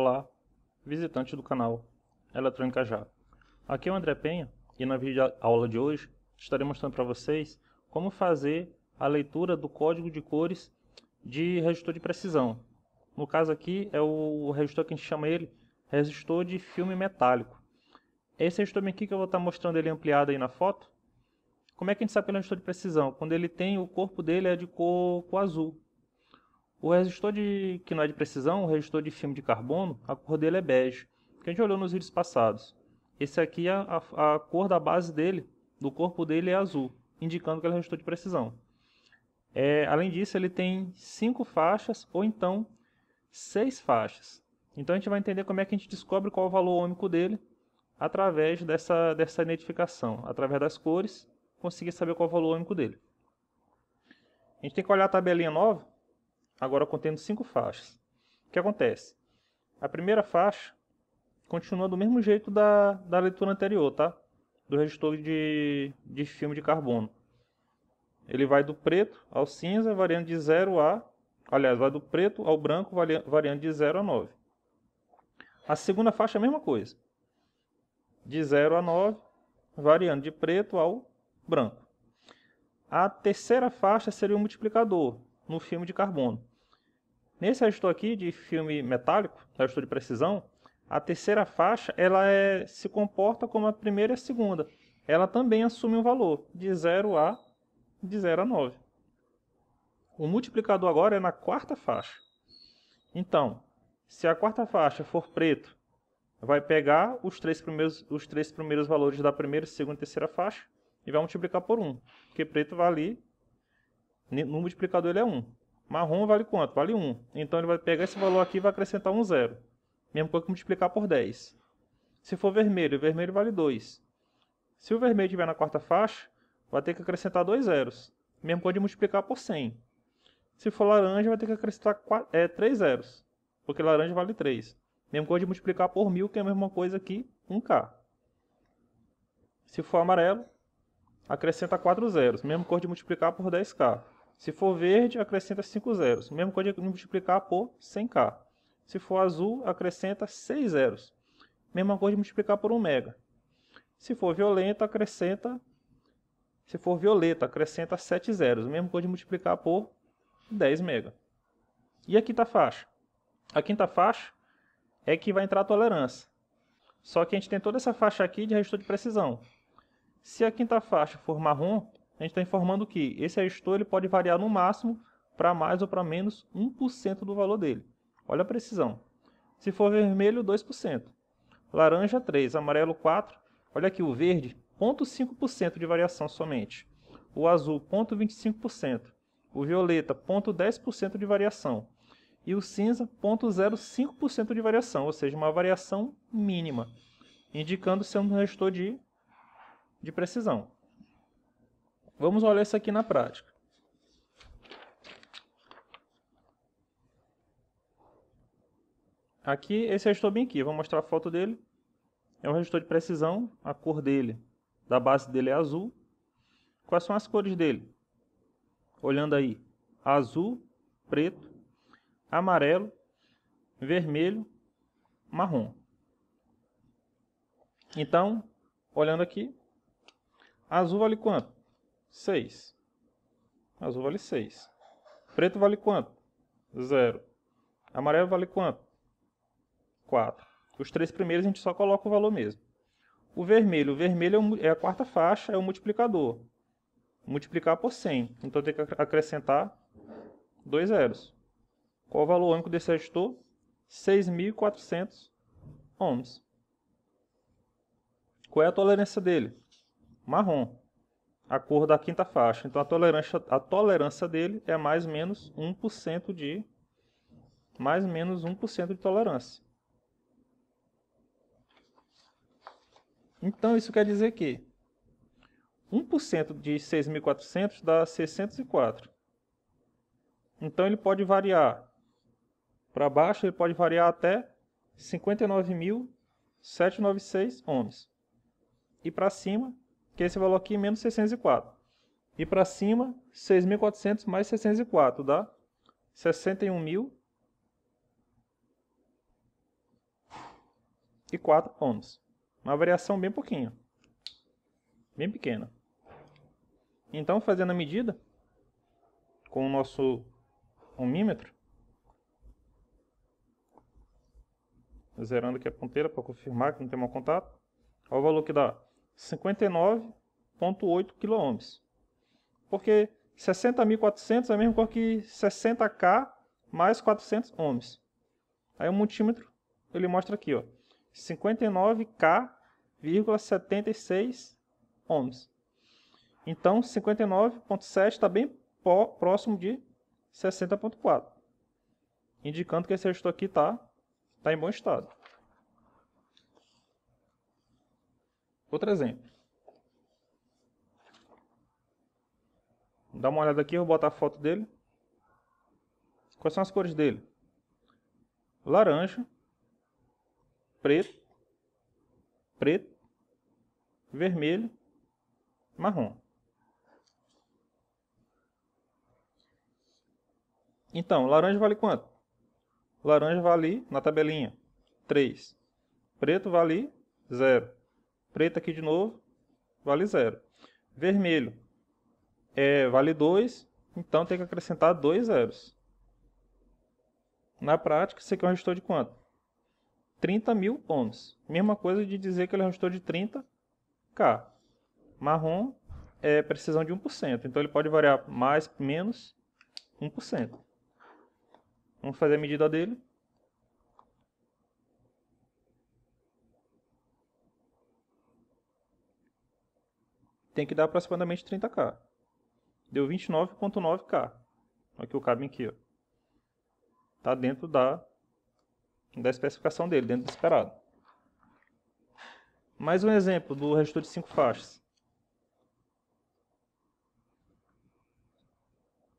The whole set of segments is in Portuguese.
Olá, visitante do canal Eletrônica Já. Aqui é o André Penha e na aula de hoje estarei mostrando para vocês como fazer a leitura do código de cores de resistor de precisão. No caso aqui é o resistor que a gente chama ele resistor de filme metálico. Esse resistor aqui que eu vou estar tá mostrando ele ampliado aí na foto. Como é que a gente sabe pelo é resistor de precisão? Quando ele tem, o corpo dele é de cor, cor azul. O resistor de, que não é de precisão, o resistor de filme de carbono, a cor dele é bege, que a gente olhou nos vídeos passados. Esse aqui, é a, a, cor da base dele, do corpo dele é azul, indicando que ele é resistor de precisão. É, além disso, ele tem cinco faixas ou então seis faixas. Então a gente vai entender como é que a gente descobre qual é o valor ômico dele através dessa, dessa identificação, através das cores, conseguir saber qual é o valor ômico dele. A gente tem que olhar a tabelinha nova, agora contendo cinco faixas. O que acontece? A primeira faixa continua do mesmo jeito da, da leitura anterior, tá? Do resistor de, de filme de carbono. Ele vai do preto ao cinza, variando de 0 a... Aliás, vai do preto ao branco, variando de 0 a 9. A segunda faixa é a mesma coisa. De 0 a 9, variando de preto ao branco. A terceira faixa seria o multiplicador, no filme de carbono. Nesse resistor aqui de filme metálico, resistor de precisão, a terceira faixa ela é, se comporta como a primeira e a segunda. Ela também assume um valor de 0 a de 0 a 9. O multiplicador agora é na quarta faixa. Então, se a quarta faixa for preto, vai pegar os três primeiros, os três primeiros valores da primeira, segunda e terceira faixa e vai multiplicar por 1, porque preto vale no multiplicador ele é 1. Marrom vale quanto? Vale 1. Então ele vai pegar esse valor aqui e vai acrescentar um zero. Mesma coisa que multiplicar por 10. Se for vermelho, vermelho vale 2. Se o vermelho estiver na quarta faixa, vai ter que acrescentar dois zeros. Mesma coisa de multiplicar por 100. Se for laranja, vai ter que acrescentar 4, é, 3 zeros. Porque laranja vale 3. Mesma coisa de multiplicar por 1000, que é a mesma coisa que 1K. Se for amarelo, acrescenta 4 zeros. Mesma coisa de multiplicar por 10K. Se for verde, acrescenta 5 zeros. Mesmo coisa de multiplicar por 100k. Se for azul, acrescenta 6 zeros. Mesma coisa de multiplicar por 1 mega. Se for violeta, acrescenta se for violeta, acrescenta 7 zeros, mesmo coisa de multiplicar por 10 mega. E a quinta faixa? A quinta faixa é que vai entrar a tolerância. Só que a gente tem toda essa faixa aqui de registro de precisão. Se a quinta faixa for marrom, a gente está informando que esse ajustor ele pode variar no máximo para mais ou para menos 1% do valor dele. Olha a precisão. Se for vermelho, 2%. Laranja, 3%. Amarelo, 4%. Olha aqui o verde, 0,5% de variação somente. O azul, 0,25%. O violeta, 0,10% de variação. E o cinza, 0,05% de variação, ou seja, uma variação mínima, indicando ser um restor de, de precisão. Vamos olhar isso aqui na prática. Aqui, esse resistor bem aqui, vou mostrar a foto dele. É um resistor de precisão, a cor dele, da base dele é azul. Quais são as cores dele? Olhando aí, azul, preto, amarelo, vermelho, marrom. Então, olhando aqui, azul vale quanto? 6. Azul vale 6. Preto vale quanto? 0. Amarelo vale quanto? 4. Os três primeiros a gente só coloca o valor mesmo. O vermelho. O vermelho é, é a quarta faixa, é o multiplicador. Multiplicar por 100. Então tem que acrescentar dois zeros. Qual o valor único desse resistor? 6.400 ohms. Qual é a tolerância dele? Marrom a cor da quinta faixa. Então a tolerância, a tolerância dele é mais menos 1% de mais menos 1% de tolerância. Então isso quer dizer que 1% de 6400 dá 604. Então ele pode variar para baixo, ele pode variar até 59.796 ohms. E para cima, que é esse valor aqui, é menos 604. E para cima, 6.400 mais 604, dá 61.000 e 4 ohms. Uma variação bem pouquinho, bem pequena. Então, fazendo a medida com o nosso ohmímetro, zerando aqui a ponteira para confirmar que não tem mau contato, olha o valor que dá 59,8 kilo Porque 60.400 é a mesma coisa que 60K mais 400 ohms. Aí o multímetro, ele mostra aqui, ó, 59K,76 ohms. Então, 59.7 está bem próximo de 60.4, indicando que esse resistor aqui está tá em bom estado. Outro exemplo. Dá uma olhada aqui, eu vou botar a foto dele. Quais são as cores dele? Laranja, preto, preto, vermelho, marrom. Então, laranja vale quanto? Laranja vale, na tabelinha, 3. Preto vale 0. Preto aqui de novo, vale zero. Vermelho é, vale 2, então tem que acrescentar dois zeros. Na prática, isso aqui é um resistor de quanto? 30 mil pontos. Mesma coisa de dizer que ele é um de 30K. Marrom é precisão de 1%, então ele pode variar mais, menos 1%. Vamos fazer a medida dele. tem que dar aproximadamente 30k. Deu 29.9k. Aqui o cabo aqui, ó. Tá dentro da, da especificação dele, dentro do esperado. Mais um exemplo do resistor de 5 faixas.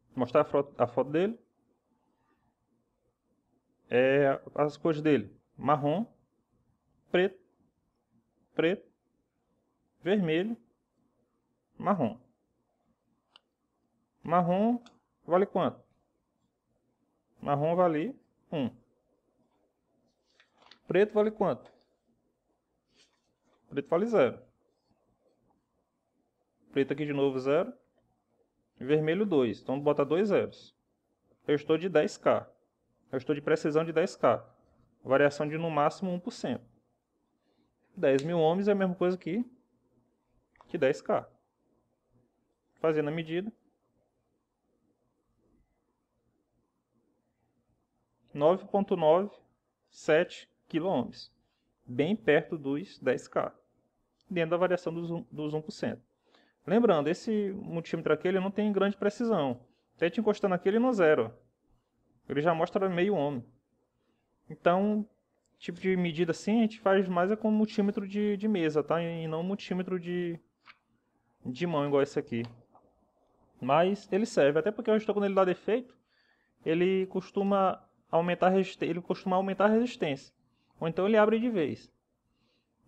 Vou mostrar a foto, a foto dele. É, as cores dele. Marrom, preto, preto, vermelho marrom. Marrom vale quanto? Marrom vale 1. Preto vale quanto? Preto vale 0. Preto aqui de novo 0. Vermelho 2. Então bota dois zeros. Eu estou de 10k. Eu estou de precisão de 10k. Variação de no máximo 1%. 10 mil ohms é a mesma coisa que, que 10k fazendo a medida. 9.97 kilo bem perto dos 10K, dentro da variação dos, 1%. Lembrando, esse multímetro aqui ele não tem grande precisão. Até te encostando aqui, ele não zero. Ele já mostra meio ohm. Então, tipo de medida assim, a gente faz mais é com multímetro de, de mesa, tá? E não multímetro de, de mão, igual esse aqui. Mas ele serve, até porque o resistor quando ele dá defeito, ele costuma aumentar ele costuma aumentar a resistência. Ou então ele abre de vez.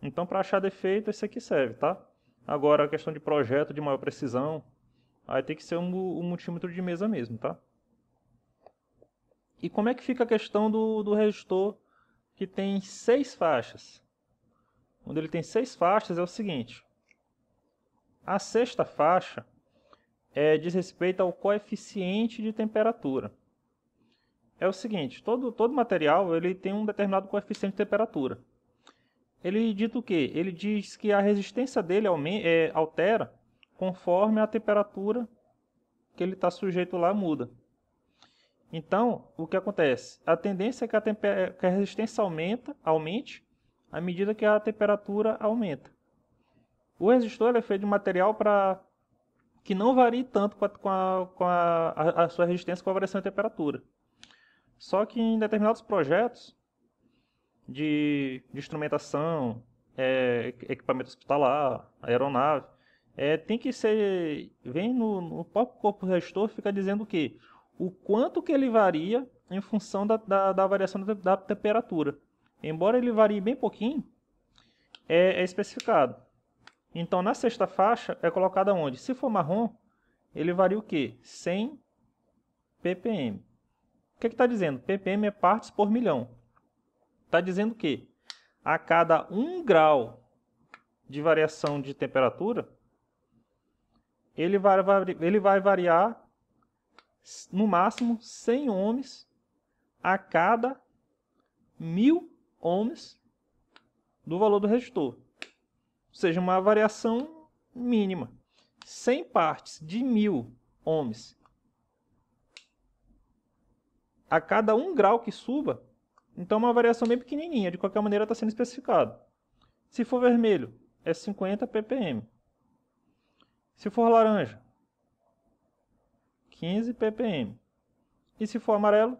Então para achar defeito, esse aqui serve, tá? Agora a questão de projeto de maior precisão, aí tem que ser um, um multímetro de mesa mesmo, tá? E como é que fica a questão do, do resistor que tem seis faixas? Quando ele tem seis faixas é o seguinte. A sexta faixa é, diz respeito ao coeficiente de temperatura. É o seguinte, todo, todo material ele tem um determinado coeficiente de temperatura. Ele diz o quê? Ele diz que a resistência dele é, altera conforme a temperatura que ele está sujeito lá muda. Então, o que acontece? A tendência é que a, que a resistência aumenta, aumente à medida que a temperatura aumenta. O resistor é feito de material para que não varie tanto com a, com a, com a, a sua resistência com a variação de temperatura. Só que em determinados projetos de, de instrumentação, é, equipamento hospitalar, aeronave, é, tem que ser. Vem no, no próprio corpo resistor fica dizendo o quê? o quanto que ele varia em função da, da, da variação da, da temperatura. Embora ele varie bem pouquinho, é, é especificado. Então, na sexta faixa, é colocada onde? Se for marrom, ele varia o quê? 100 ppm. O que é está dizendo? ppm é partes por milhão. Está dizendo que a cada 1 grau de variação de temperatura, ele vai, ele vai variar no máximo 100 ohms a cada 1000 ohms do valor do resistor ou seja, uma variação mínima. 100 partes de 1.000 ohms. A cada 1 grau que suba, então é uma variação bem pequenininha, de qualquer maneira está sendo especificado. Se for vermelho, é 50 ppm. Se for laranja, 15 ppm. E se for amarelo,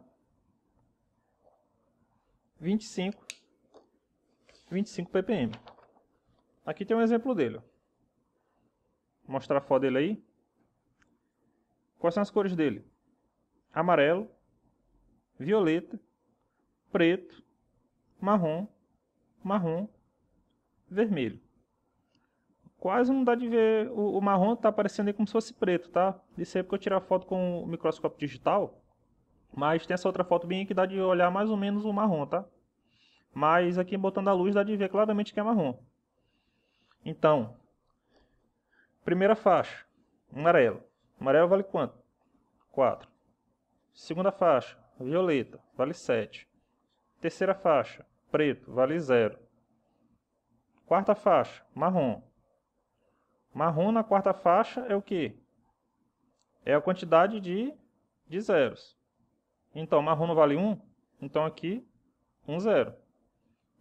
25, 25 ppm. Aqui tem um exemplo dele. Vou mostrar a foto dele aí. Quais são as cores dele? Amarelo, violeta, preto, marrom, marrom, vermelho. Quase não dá de ver. O, o marrom está aparecendo aí como se fosse preto, tá? Isso aí é porque eu tirei a foto com o microscópio digital. Mas tem essa outra foto bem que dá de olhar mais ou menos o marrom, tá? Mas aqui botando a luz dá de ver claramente que é marrom. Então, primeira faixa, amarelo. Amarelo vale quanto? 4. Segunda faixa, violeta, vale 7. Terceira faixa, preto, vale 0. Quarta faixa, marrom. Marrom na quarta faixa é o que? É a quantidade de, de zeros. Então, marrom não vale 1? Então, aqui, 1, um 0.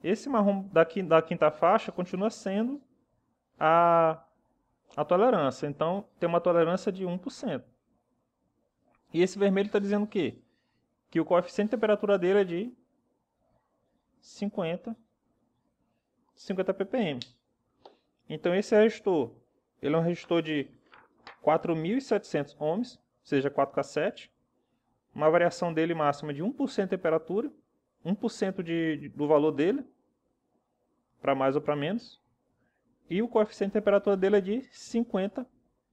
Esse marrom daqui da quinta faixa continua sendo a, a tolerância. Então, tem uma tolerância de 1%. E esse vermelho está dizendo o quê? Que o coeficiente de temperatura dele é de 50, 50 ppm. Então, esse é resistor, ele é um resistor de 4.700 ohms, ou seja, 4K7. Uma variação dele máxima de 1% de temperatura, 1% de, de, do valor dele, para mais ou para menos e o coeficiente de temperatura dele é de 50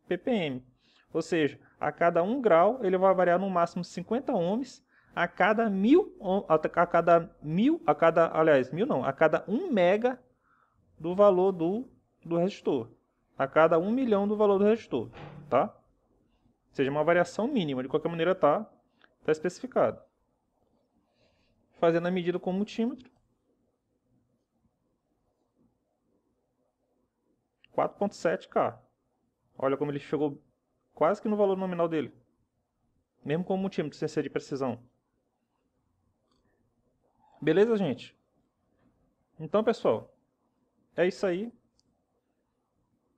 ppm. Ou seja, a cada 1 grau ele vai variar no máximo 50 ohms a cada mil, a cada mil, a cada, aliás, mil não, a cada 1 mega do valor do, do resistor. A cada 1 milhão do valor do resistor, tá? Ou seja, uma variação mínima, de qualquer maneira tá, tá especificado. Fazendo a medida com o multímetro, 4.7k. Olha como ele chegou quase que no valor nominal dele. Mesmo com o multímetro sem ser de precisão. Beleza, gente? Então, pessoal, é isso aí.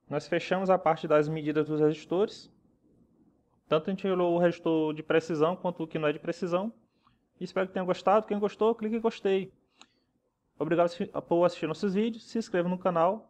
Nós fechamos a parte das medidas dos resistores. Tanto a gente olhou o resistor de precisão quanto o que não é de precisão. Espero que tenham gostado. Quem gostou, clique em gostei. Obrigado por assistir nossos vídeos. Se inscreva no canal